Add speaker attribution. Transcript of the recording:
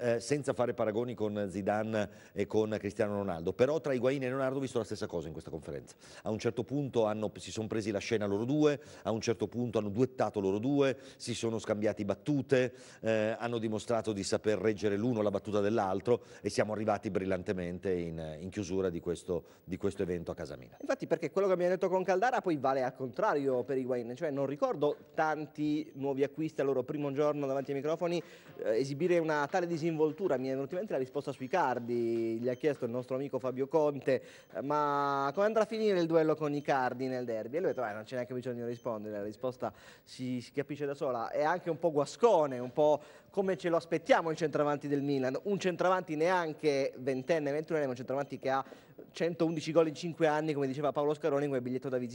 Speaker 1: eh, senza fare paragoni con Zidane e con Cristiano Ronaldo. Però tra Higuain e Leonardo ho visto la stessa cosa in questa conferenza. A un certo punto hanno, si sono presi la scena loro due, a un certo punto hanno duettato loro due, si sono scambiati battute, eh, hanno dimostrato di saper reggere l'uno la battuta dell'altro e siamo arrivati brillantemente in, in chiusura di questo, di questo, evento a casa mia.
Speaker 2: Infatti perché quello che abbiamo detto con Caldara poi vale al contrario per Higuain, cioè non ricordo tanti nuovi acquisti al loro primo giorno davanti ai microfoni eh, esibire una tale disinformazione disinvoltura mi è venuta in mente la risposta sui cardi, gli ha chiesto il nostro amico Fabio Conte, eh, ma come andrà a finire il duello con i cardi nel derby? E lui ha detto, non c'è neanche bisogno di rispondere, la risposta si, si capisce da sola, è anche un po' guascone, un po' come ce lo aspettiamo il centravanti del Milan, un centravanti neanche ventenne, ventunenne, ma un centravanti che ha 111 gol in 5 anni, come diceva Paolo Scaroni, come biglietto da visita.